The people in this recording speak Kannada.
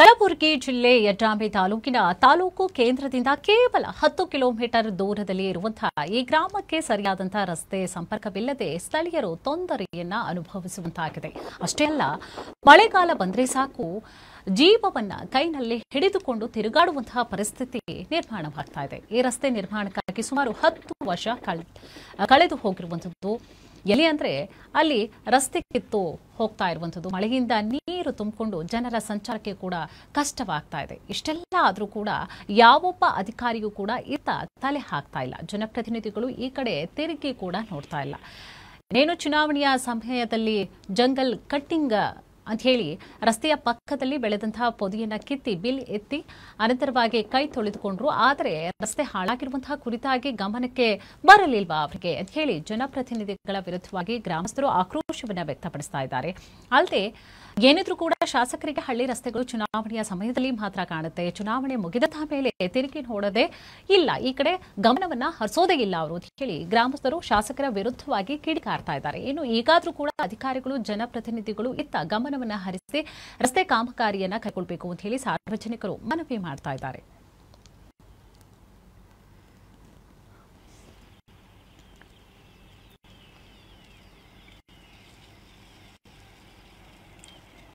ಕಲಬುರಗಿ ಜಿಲ್ಲೆ ಯಡ್ರಾಂಬೆ ತಾಲೂಕಿನ ತಾಲೂಕು ಕೇಂದ್ರದಿಂದ ಕೇವಲ ಹತ್ತು ಕಿಲೋಮೀಟರ್ ದೂರದಲ್ಲಿ ಇರುವಂತಹ ಈ ಗ್ರಾಮಕ್ಕೆ ಸರಿಯಾದಂತಹ ರಸ್ತೆ ಸಂಪರ್ಕವಿಲ್ಲದೆ ಸ್ಥಳೀಯರು ತೊಂದರೆಯನ್ನ ಅನುಭವಿಸುವಂತಾಗಿದೆ ಅಷ್ಟೇ ಅಲ್ಲ ಮಳೆಗಾಲ ಬಂದರೆ ಸಾಕು ಜೀವವನ್ನ ಕೈನಲ್ಲಿ ಹಿಡಿದುಕೊಂಡು ತಿರುಗಾಡುವಂತಹ ಪರಿಸ್ಥಿತಿ ನಿರ್ಮಾಣವಾಗ್ತಾ ಇದೆ ಈ ರಸ್ತೆ ನಿರ್ಮಾಣಕ್ಕಾಗಿ ಸುಮಾರು ಹತ್ತು ವರ್ಷ ಕಳೆದು ಹೋಗಿರುವಂತದ್ದು ಎಲ್ಲಿ ಅಂದರೆ ಅಲ್ಲಿ ರಸ್ತೆ ಕಿತ್ತು ಹೋಗ್ತಾ ಇರುವಂಥದ್ದು ಮಳೆಯಿಂದ ನೀರು ತುಂಬಿಕೊಂಡು ಜನರ ಸಂಚಾರಕ್ಕೆ ಕೂಡ ಕಷ್ಟವಾಗ್ತಾ ಇದೆ ಇಷ್ಟೆಲ್ಲ ಆದರೂ ಕೂಡ ಯಾವೊಬ್ಬ ಅಧಿಕಾರಿಯೂ ಕೂಡ ಈತ ತಲೆ ಹಾಕ್ತಾ ಇಲ್ಲ ಜನಪ್ರತಿನಿಧಿಗಳು ಈ ಕಡೆ ತೆರಿಗೆ ಕೂಡ ನೋಡ್ತಾ ಇಲ್ಲ ಏನು ಚುನಾವಣೆಯ ಸಮಯದಲ್ಲಿ ಜಂಗಲ್ ಕಟ್ಟಿಂಗ್ ಅಂತ ಹೇಳಿ ರಸ್ತೆಯ ಪಕ್ಕದಲ್ಲಿ ಬೆಳೆದಂತಹ ಪೊದೆಯನ್ನ ಕಿತ್ತಿ ಬಿಲ್ ಎತ್ತಿ ಅನಂತರವಾಗಿ ಕೈ ತೊಳೆದುಕೊಂಡ್ರು ಆದರೆ ರಸ್ತೆ ಹಾಳಾಗಿರುವಂತಹ ಕುರಿತಾಗಿ ಗಮನಕ್ಕೆ ಬರಲಿಲ್ವಾ ಅವರಿಗೆ ಅಂತ ಹೇಳಿ ಜನಪ್ರತಿನಿಧಿಗಳ ವಿರುದ್ಧವಾಗಿ ಗ್ರಾಮಸ್ಥರು ಆಕ್ರೋಶವನ್ನ ವ್ಯಕ್ತಪಡಿಸ್ತಾ ಇದ್ದಾರೆ ಅಲ್ಲದೆ ಏನಿದ್ರು ಕೂಡ ಶಾಸಕರಿಗೆ ಹಳ್ಳಿ ರಸ್ತೆಗಳು ಚುನಾವಣೆಯ ಸಮಯದಲ್ಲಿ ಮಾತ್ರ ಕಾಣುತ್ತೆ ಚುನಾವಣೆ ಮುಗಿದ ಮೇಲೆ ತಿರುಗಿ ನೋಡದೆ ಇಲ್ಲ ಈ ಕಡೆ ಗಮನವನ್ನ ಹರಿಸೋದೇ ಇಲ್ಲ ಅವರು ಹೇಳಿ ಗ್ರಾಮಸ್ಥರು ಶಾಸಕರ ವಿರುದ್ಧವಾಗಿ ಕಿಡಿಕಾರ್ತಾ ಇದ್ದಾರೆ ಇನ್ನು ಈಗಾದ್ರೂ ಕೂಡ ಅಧಿಕಾರಿಗಳು ಜನಪ್ರತಿನಿಧಿಗಳು ಇತ್ತ ಗಮನವನ್ನ ಹರಿಸಿ ರಸ್ತೆ ಕಾಮಗಾರಿಯನ್ನ ಕೈಗೊಳ್ಳಬೇಕು ಅಂತ ಹೇಳಿ ಸಾರ್ವಜನಿಕರು ಮನವಿ ಮಾಡ್ತಾ ಇದ್ದಾರೆ